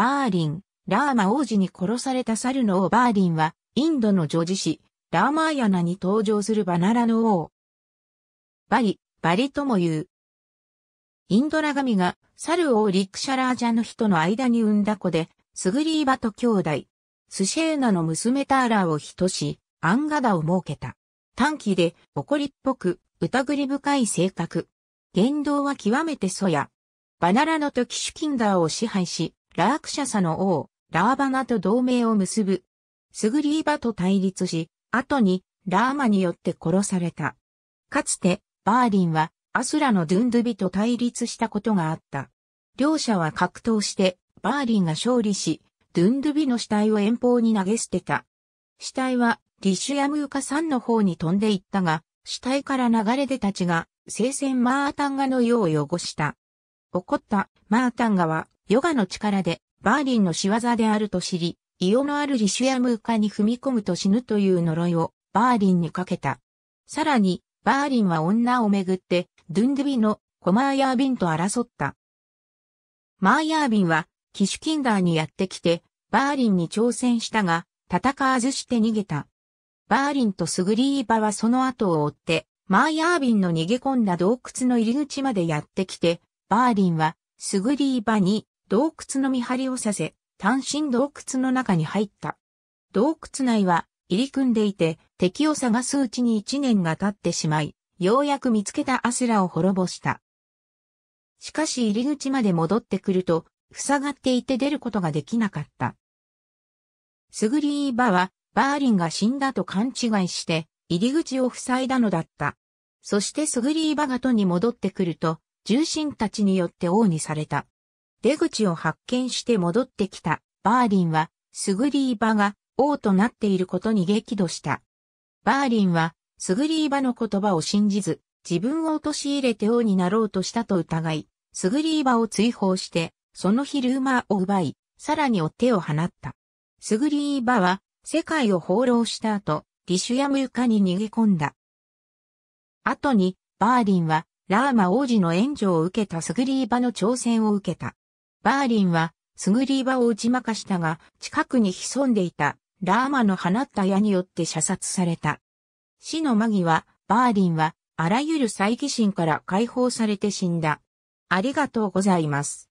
バーリン、ラーマ王子に殺された猿の王バーリンは、インドの女子詩、ラーマーヤナに登場するバナラの王。バリ、バリとも言う。インドラ神が、猿王リクシャラージャの人の間に産んだ子で、スグリーバと兄弟、スシェーナの娘ターラーを人し、アンガダを設けた。短期で、怒りっぽく、疑り深い性格。言動は極めて粗野。バナラの時シュキンダーを支配し、ラークシャサの王、ラーバナと同盟を結ぶ。スグリーバと対立し、後にラーマによって殺された。かつて、バーリンはアスラのドゥンドゥビと対立したことがあった。両者は格闘して、バーリンが勝利し、ドゥンドゥビの死体を遠方に投げ捨てた。死体は、リシュヤムーカんの方に飛んでいったが、死体から流れ出たちが、聖戦マータンガの世を汚した。怒ったマータンガはヨガの力で、バーリンの仕業であると知り、イオのあるリシュヤムーカに踏み込むと死ぬという呪いを、バーリンにかけた。さらに、バーリンは女をめぐって、ドゥンドゥビのコマーヤービンと争った。マーヤービンは、キシュキンダーにやってきて、バーリンに挑戦したが、戦わずして逃げた。バーリンとスグリーバはその後を追って、マーヤービンの逃げ込んだ洞窟の入り口までやってきて、バーリンは、スグリーバに洞窟の見張りをさせ、単身洞窟の中に入った。洞窟内は入り組んでいて、敵を探すうちに一年が経ってしまい、ようやく見つけたアスラを滅ぼした。しかし入り口まで戻ってくると、塞がっていて出ることができなかった。スグリーバは、バーリンが死んだと勘違いして、入り口を塞いだのだった。そしてスグリーバが都に戻ってくると、重臣たちによって王にされた。出口を発見して戻ってきたバーリンは、スグリーバが王となっていることに激怒した。バーリンは、スグリーバの言葉を信じず、自分を陥れて王になろうとしたと疑い、スグリーバを追放して、その日ルーマーを奪い、さらにお手を放った。スグリーバは、世界を放浪した後、リシュヤムユカに逃げ込んだ。後に、バーリンは、ラーマ王子の援助を受けたスグリーバの挑戦を受けた。バーリンは、スグリーバを打ち負かしたが、近くに潜んでいた、ラーマの放った矢によって射殺された。死の間際、バーリンは、あらゆる再起心から解放されて死んだ。ありがとうございます。